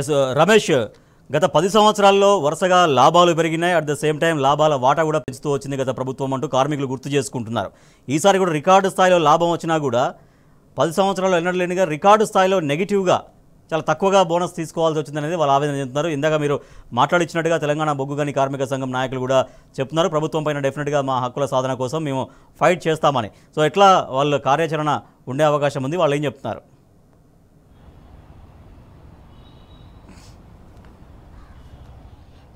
yes Ramesh గత పది సంవత్సరాల్లో వరుసగా లాభాలు పెరిగినాయి అట్ ద సేమ్ టైం లాభాల వాటా కూడా పెంచుతూ వచ్చింది గత ప్రభుత్వం అంటూ కార్మికులు గుర్తు చేసుకుంటున్నారు ఈసారి కూడా రికార్డు స్థాయిలో లాభం వచ్చినా కూడా పది సంవత్సరాలు లేనిగా రికార్డు స్థాయిలో నెగిటివ్గా చాలా తక్కువగా బోనస్ తీసుకోవాల్సి వచ్చింది అనేది వాళ్ళు ఆవేదన చెందుతున్నారు ఇందాక మీరు మాట్లాడిచ్చినట్టుగా తెలంగాణ బొగ్గు గని కార్మిక సంఘం నాయకులు కూడా చెప్తున్నారు ప్రభుత్వం పైన డెఫినెట్గా మా హక్కుల సాధన కోసం మేము ఫైట్ చేస్తామని సో ఎట్లా వాళ్ళు కార్యాచరణ ఉండే అవకాశం ఉంది వాళ్ళు ఏం చెప్తున్నారు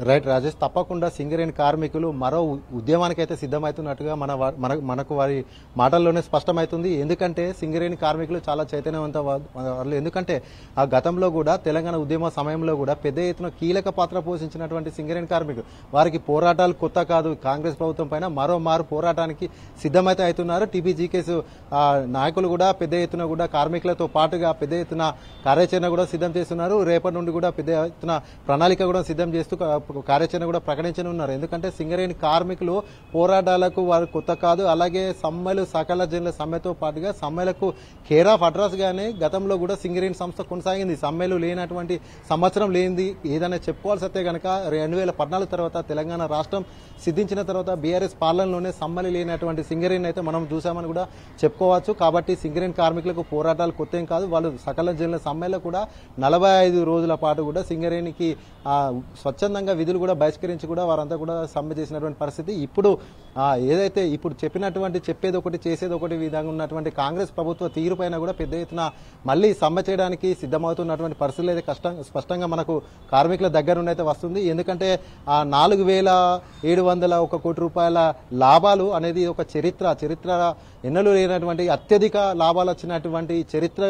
రైట్ రాజేష్ తప్పకుండా సింగరేణి కార్మికులు మరో ఉద్యమానికైతే సిద్ధమవుతున్నట్టుగా మన మన మనకు వారి మాటల్లోనే స్పష్టమవుతుంది ఎందుకంటే సింగరేణి కార్మికులు చాలా చైతన్యవంత వాళ్ళు ఎందుకంటే ఆ గతంలో కూడా తెలంగాణ ఉద్యమ సమయంలో కూడా పెద్ద ఎత్తున కీలక పాత్ర పోషించినటువంటి సింగరేణి కార్మికులు వారికి పోరాటాలు కొత్త కాదు కాంగ్రెస్ ప్రభుత్వం పైన మరో మారు పోరాటానికి సిద్ధమైతే అవుతున్నారు టీబీజీకేస్ నాయకులు కూడా పెద్ద ఎత్తున కూడా కార్మికులతో పాటుగా పెద్ద ఎత్తున కార్యాచరణ కూడా సిద్ధం చేస్తున్నారు రేపటి నుండి కూడా పెద్ద ఎత్తున ప్రణాళిక కూడా సిద్ధం చేస్తూ కార్యాచరణ కూడా ఉన్నారు ఎందుకంటే సింగరేణి కార్మికులు పోరాటాలకు వారు కొత్త కాదు అలాగే సమ్మెలు సకల జనుల సమ్మెతో పాటుగా సమ్మెలకు కేర్ ఆఫ్ అడ్రస్ గానే గతంలో కూడా సింగరేణి సంస్థ కొనసాగింది సమ్మెలు లేనటువంటి సంవత్సరం లేనిది ఏదైనా చెప్పుకోవాల్సి అయితే కనుక రెండు వేల పద్నాలుగు తర్వాత తెలంగాణ రాష్ట్రం సిద్ధించిన తర్వాత బీఆర్ఎస్ పాలనలోనే సమ్మెలు లేనటువంటి సింగరేణి అయితే మనం చూసామని కూడా చెప్పుకోవచ్చు కాబట్టి సింగరేణి కార్మికులకు పోరాటాలు కొత్త కాదు వాళ్ళు సకల జిల్లా సమ్మెలో కూడా నలభై రోజుల పాటు కూడా సింగరేణికి స్వచ్ఛందంగా నిధులు కూడా బహిష్కరించి కూడా వారంతా కూడా సమ్మె చేసినటువంటి పరిస్థితి ఇప్పుడు ఏదైతే ఇప్పుడు చెప్పినటువంటి చెప్పేది ఒకటి చేసేది ఒకటి విధంగా ఉన్నటువంటి కాంగ్రెస్ ప్రభుత్వ తీరుపైన కూడా పెద్ద ఎత్తున మళ్ళీ సమ్మె చేయడానికి సిద్ధమవుతున్నటువంటి పరిస్థితులు అయితే కష్టం స్పష్టంగా మనకు కార్మికుల దగ్గర అయితే వస్తుంది ఎందుకంటే ఆ నాలుగు వేల ఏడు వందల ఒక కోటి రూపాయల లాభాలు అనేది ఒక చరిత్ర చరిత్ర ఎన్నలు లేనటువంటి అత్యధిక లాభాలు వచ్చినటువంటి చరిత్ర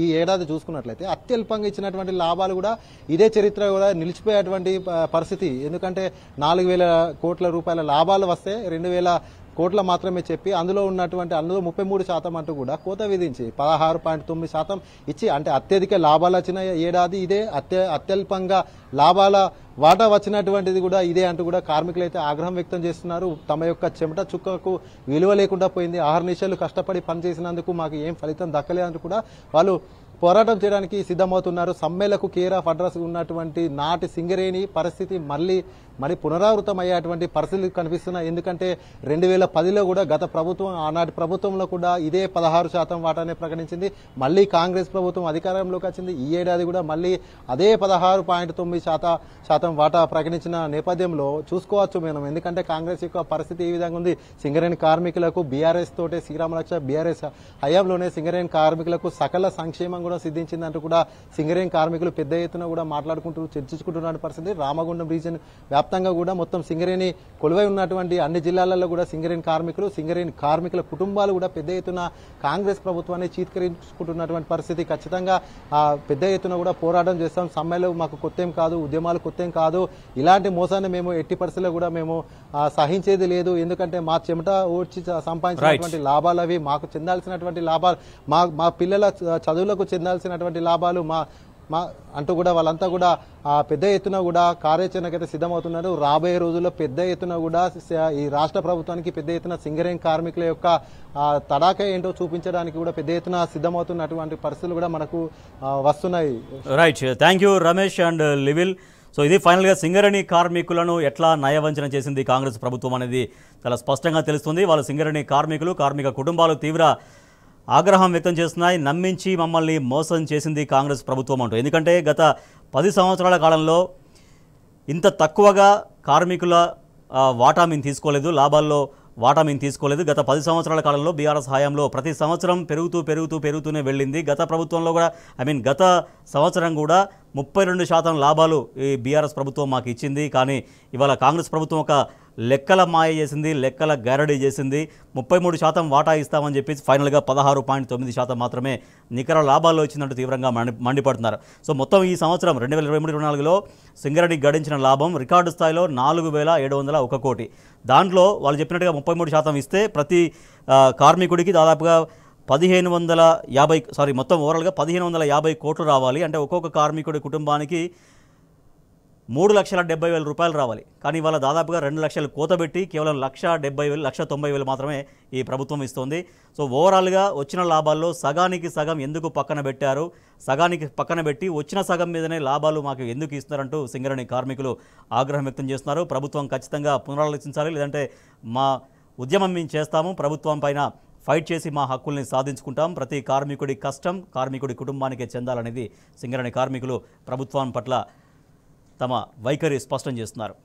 ఈ ఏడాది చూసుకున్నట్లయితే అత్యల్పంగా ఇచ్చినటువంటి లాభాలు కూడా ఇదే చరిత్ర కూడా నిలిచిపోయేటువంటి పరిస్థితి ఎందుకంటే నాలుగు వేల కోట్ల రూపాయల లాభాలు వస్తే రెండు వేల కోట్ల మాత్రమే చెప్పి అందులో ఉన్నటువంటి అందులో ముప్పై మూడు శాతం అంటూ కూడా కోత విధించి పదహారు పాయింట్ తొమ్మిది శాతం ఇచ్చి అంటే అత్యధిక లాభాలు వచ్చిన ఏడాది ఇదే అత్య అత్యల్పంగా లాభాల వాటా వచ్చినటువంటిది కూడా ఇదే అంటూ కూడా కార్మికులు అయితే ఆగ్రహం వ్యక్తం చేస్తున్నారు తమ యొక్క చెమట చుక్కకు విలువ లేకుండా పోయింది ఆహార నిషాలు కష్టపడి పనిచేసినందుకు మాకు ఏం ఫలితం దక్కలేదంటూ కూడా వాళ్ళు పోరాటం చేయడానికి సిద్ధమవుతున్నారు సమ్మెలకు కేర్ ఆఫ్ అడ్రస్ ఉన్నటువంటి నాటి సింగరేణి పరిస్థితి మళ్ళీ మరి పునరావృతం అయ్యేటువంటి పరిస్థితులు కనిపిస్తున్నాయి ఎందుకంటే రెండు వేల పదిలో కూడా గత ప్రభుత్వం ఆనాటి ప్రభుత్వంలో కూడా ఇదే పదహారు శాతం వాటానే ప్రకటించింది మళ్ళీ కాంగ్రెస్ ప్రభుత్వం అధికారంలోకి వచ్చింది ఈ ఏడాది కూడా మళ్ళీ అదే పదహారు పాయింట్ తొమ్మిది శాత శాతం వాటా ప్రకటించిన నేపథ్యంలో చూసుకోవచ్చు మనం ఎందుకంటే కాంగ్రెస్ యొక్క పరిస్థితి ఏ విధంగా ఉంది సింగరేణి కార్మికులకు బీఆర్ఎస్ తోటే శ్రీరామలక్ష బీఆర్ఎస్ హయాంలోనే సింగరేణి కార్మికులకు సకల సంక్షేమం కూడా అంటూ కూడా సింగరేణి కార్మికులు పెద్ద ఎత్తున కూడా మాట్లాడుకుంటూ చర్చించుకుంటున్న పరిస్థితి రామగుండం రీజన్ వ్యాప్తంగా కూడా మొత్తం సింగరేణి కొలువై ఉన్నటువంటి అన్ని జిల్లాలలో కూడా సింగరేణి కార్మికులు సింగరేణి కార్మికుల కుటుంబాలు కూడా పెద్ద ఎత్తున కాంగ్రెస్ ప్రభుత్వాన్ని చీత్కరించుకుంటున్నటువంటి పరిస్థితి ఖచ్చితంగా పెద్ద ఎత్తున కూడా పోరాటం చేస్తాం సమ్మెలు మాకు కొత్త కాదు ఉద్యమాలు కొత్తేం కాదు ఇలాంటి మోసాన్ని మేము ఎట్టి పరిస్థితుల్లో కూడా మేము సహించేది లేదు ఎందుకంటే మా చెమట ఓడ్చి సంపాదించినటువంటి లాభాలు అవి మాకు చెందాల్సినటువంటి లాభాలు మా మా పిల్లల చదువులకు చెందాల్సినటువంటి లాభాలు మా మా అంటూ కూడా వాళ్ళంతా కూడా పెద్ద ఎత్తున కూడా కార్యాచరణకైతే సిద్ధమవుతున్నారు రాబోయే రోజుల్లో పెద్ద ఎత్తున కూడా ఈ రాష్ట్ర ప్రభుత్వానికి పెద్ద ఎత్తున సింగరేం కార్మికుల యొక్క తడాక ఏంటో చూపించడానికి కూడా పెద్ద ఎత్తున సిద్ధమవుతున్నటువంటి పరిస్థితులు కూడా మనకు వస్తున్నాయి right thank you Ramesh and లివిల్ సో ఇది ఫైనల్గా సింగరణి కార్మికులను ఎట్లా నయవంచన చేసింది కాంగ్రెస్ ప్రభుత్వం అనేది చాలా స్పష్టంగా తెలుస్తుంది వాళ్ళ సింగరణి కార్మికులు కార్మిక కుటుంబాలు తీవ్ర ఆగ్రహం వ్యక్తం చేస్తున్నాయి నమ్మించి మమ్మల్ని మోసం చేసింది కాంగ్రెస్ ప్రభుత్వం అంటూ ఎందుకంటే గత పది సంవత్సరాల కాలంలో ఇంత తక్కువగా కార్మికుల వాటా మేము తీసుకోలేదు లాభాల్లో వాటా మేము తీసుకోలేదు గత పది సంవత్సరాల కాలంలో బీఆర్ఎస్ హయాంలో ప్రతి సంవత్సరం పెరుగుతూ పెరుగుతూ పెరుగుతూనే వెళ్ళింది గత ప్రభుత్వంలో కూడా ఐ మీన్ గత సంవత్సరం కూడా ముప్పై రెండు శాతం లాభాలు ఈ బీఆర్ఎస్ ప్రభుత్వం మాకు ఇచ్చింది కానీ ఇవాళ కాంగ్రెస్ ప్రభుత్వం ఒక లెక్కల మాయ చేసింది లెక్కల గరడి చేసింది ముప్పై మూడు శాతం వాటా ఇస్తామని చెప్పి ఫైనల్గా పదహారు పాయింట్ తొమ్మిది శాతం మాత్రమే నికర లాభాల్లో వచ్చిందంటూ తీవ్రంగా మండి మండిపడుతున్నారు సో మొత్తం ఈ సంవత్సరం రెండు వేల ఇరవై మూడు ఇరవై నాలుగులో సింగరెడ్డి గడించిన లాభం రికార్డు స్థాయిలో నాలుగు వేల ఏడు వందల ఒక కోటి దాంట్లో వాళ్ళు చెప్పినట్టుగా ముప్పై మూడు శాతం ఇస్తే ప్రతి కార్మికుడికి దాదాపుగా పదిహేను వందల యాభై సారీ మొత్తం ఓవరాల్గా పదిహేను వందల యాభై కోట్లు రావాలి అంటే ఒక్కొక్క కార్మికుడి కుటుంబానికి మూడు లక్షల డెబ్బై వేల రూపాయలు రావాలి కానీ ఇవాళ దాదాపుగా రెండు లక్షలు కోతబెట్టి కేవలం లక్ష డెబ్బై వేలు లక్ష తొంభై వేలు మాత్రమే ఈ ప్రభుత్వం ఇస్తుంది సో ఓవరాల్గా వచ్చిన లాభాల్లో సగానికి సగం ఎందుకు పక్కన పెట్టారు సగానికి పక్కన పెట్టి వచ్చిన సగం మీదనే లాభాలు మాకు ఎందుకు ఇస్తున్నారంటూ సింగరేణి కార్మికులు ఆగ్రహం వ్యక్తం చేస్తున్నారు ప్రభుత్వం ఖచ్చితంగా పునరాలోచించాలి లేదంటే మా ఉద్యమం మేము చేస్తాము ప్రభుత్వం పైన ఫైట్ చేసి మా హక్కుల్ని సాధించుకుంటాం ప్రతి కార్మికుడి కష్టం కార్మికుడి కుటుంబానికే చెందాలనేది సింగరేణి కార్మికులు ప్రభుత్వం పట్ల తమ వైఖరి స్పష్టం చేస్తున్నారు